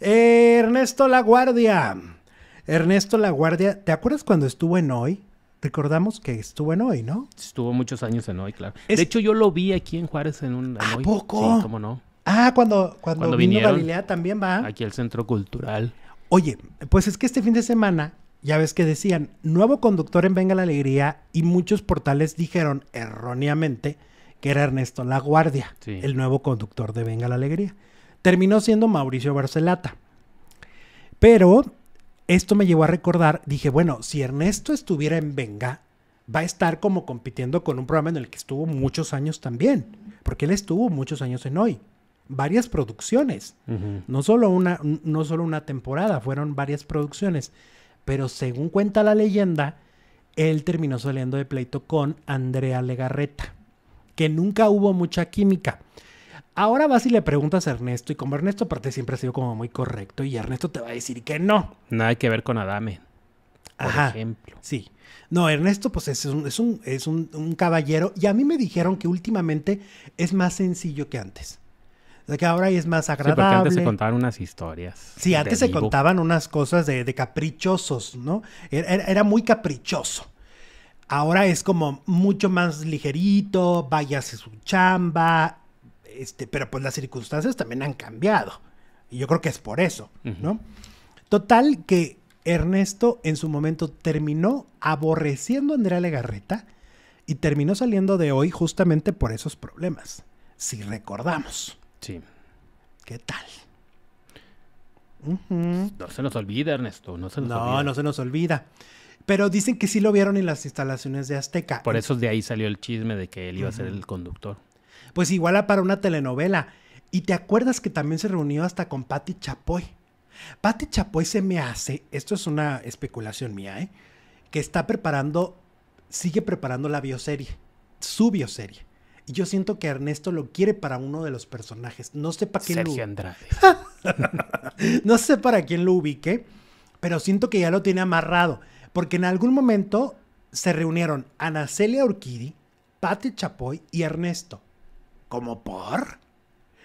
Ernesto La Guardia. Ernesto La Guardia, ¿te acuerdas cuando estuvo en hoy? Recordamos que estuvo en hoy, ¿no? Estuvo muchos años en hoy, claro. De hecho, yo lo vi aquí en Juárez en un. poco? cómo no. Ah, cuando, cuando, cuando también va. Aquí al Centro Cultural. Oye, pues es que este fin de semana, ya ves que decían, nuevo conductor en Venga la Alegría, y muchos portales dijeron erróneamente que era Ernesto La Guardia, el nuevo conductor de Venga la Alegría terminó siendo Mauricio Barcelata. Pero esto me llevó a recordar, dije, bueno, si Ernesto estuviera en Venga, va a estar como compitiendo con un programa en el que estuvo muchos años también, porque él estuvo muchos años en hoy. Varias producciones, no, una, no solo una temporada, fueron varias producciones. Pero según cuenta la leyenda, él terminó saliendo de pleito con Andrea Legarreta, que nunca hubo mucha química. Ahora vas y le preguntas a Ernesto, y como Ernesto aparte siempre ha sido como muy correcto, y Ernesto te va a decir que no. Nada que ver con Adame. Por Ajá, ejemplo. Sí. No, Ernesto, pues es, un, es, un, caballero. Y a mí me dijeron que últimamente es más sencillo que antes. O sea, que ahora es más agradable. Sí, porque antes se contaban unas historias. Sí, antes se contaban unas cosas de, caprichosos, ¿no? Er, er, era, muy caprichoso. Ahora es como mucho más ligerito, vaya a su chamba, este, pero pues las circunstancias también han cambiado. Y yo creo que es por eso, ¿no? Total que Ernesto en su momento terminó aborreciendo a Andrea Legarreta y terminó saliendo de hoy justamente por esos problemas. Si recordamos. Sí. ¿Qué tal? Pues, no se nos olvida, Ernesto. No, se nos no, olvida. no se nos olvida. Pero dicen que sí lo vieron en las instalaciones de Azteca. Por eso de ahí salió el chisme de que él iba a ser el conductor. Pues igual para una telenovela. Y te acuerdas que también se reunió hasta con Patti Chapoy. Patti Chapoy se me hace, esto es una especulación mía, ¿eh? que está preparando, sigue preparando la bioserie, su bioserie. Y yo siento que Ernesto lo quiere para uno de los personajes. No sé para quién lo... no sé para quién lo ubique, pero siento que ya lo tiene amarrado. Porque en algún momento se reunieron Ana Celia Urquidi, Patti Chapoy y Ernesto. ¿Como por?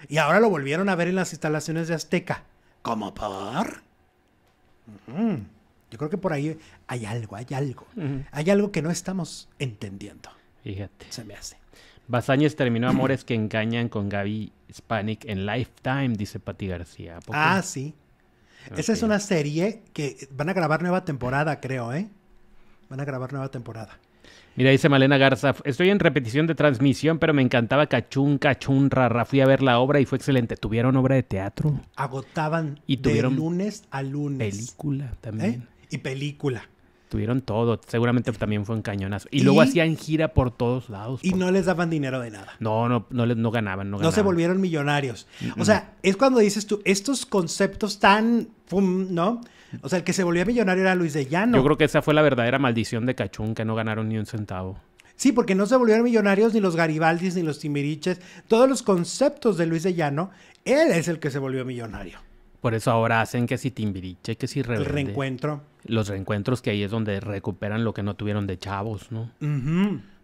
Y ahora lo volvieron a ver en las instalaciones de Azteca. ¿Como por? Mm, yo creo que por ahí hay algo, hay algo. Hay algo que no estamos entendiendo. Fíjate. Se me hace. Basáñez terminó Amores que engañan con Gaby Hispanic en Lifetime, dice Pati García. Ah, sí. Esa es una serie que van a grabar nueva temporada, creo, ¿eh? Van a grabar nueva temporada. Mira, dice Malena Garza, estoy en repetición de transmisión, pero me encantaba Cachún, Cachún, Rara, Fui a ver la obra y fue excelente. ¿Tuvieron obra de teatro? Agotaban y tuvieron de lunes a lunes. Película también. ¿Eh? Y película tuvieron todo. Seguramente también fue un cañonazo. Y, luego hacían gira por todos lados. Y no les daban dinero de nada. No, no, no, les, no ganaban, no No se volvieron millonarios. O sea, es cuando dices tú, estos conceptos tan, ¿no? O sea, el que se volvió millonario era Luis de Llano. Yo creo que esa fue la verdadera maldición de Cachún, que no ganaron ni un centavo. Sí, porque no se volvieron millonarios ni los Garibaldis ni los Timiriches, Todos los conceptos de Luis de Llano, él es el que se volvió millonario. Por eso ahora hacen que si Timbiriche, que si El reencuentro. Los reencuentros que ahí es donde recuperan lo que no tuvieron de chavos, ¿no?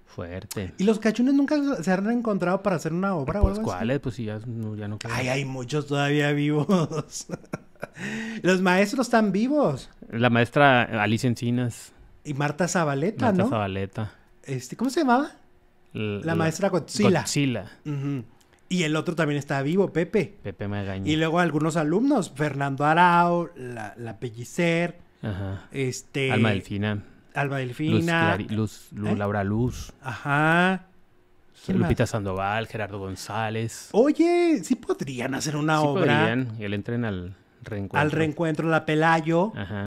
Fuerte. ¿Y los cachones nunca se han reencontrado para hacer una obra pues, o algo ¿cuáles? Pues ya no, ya Ay, hay muchos todavía vivos. los maestros están vivos. La maestra Alicia Encinas. Y Marta Zabaleta, ¿no? Marta Zabaleta. Este, ¿Cómo se llamaba? la, maestra Godzilla. Godzilla. Y el otro también está vivo, Pepe. Pepe Magaña. Y luego algunos alumnos, Fernando Arao, la, Pellicer, Ajá. este... Alma Delfina. Alma Delfina. Luz, ¿Eh? Laura Luz. Ajá. Lupita Sandoval, Gerardo González. Oye, sí podrían hacer una sí obra. Podrían. Y él entren al reencuentro. Al reencuentro, la Pelayo. Ajá.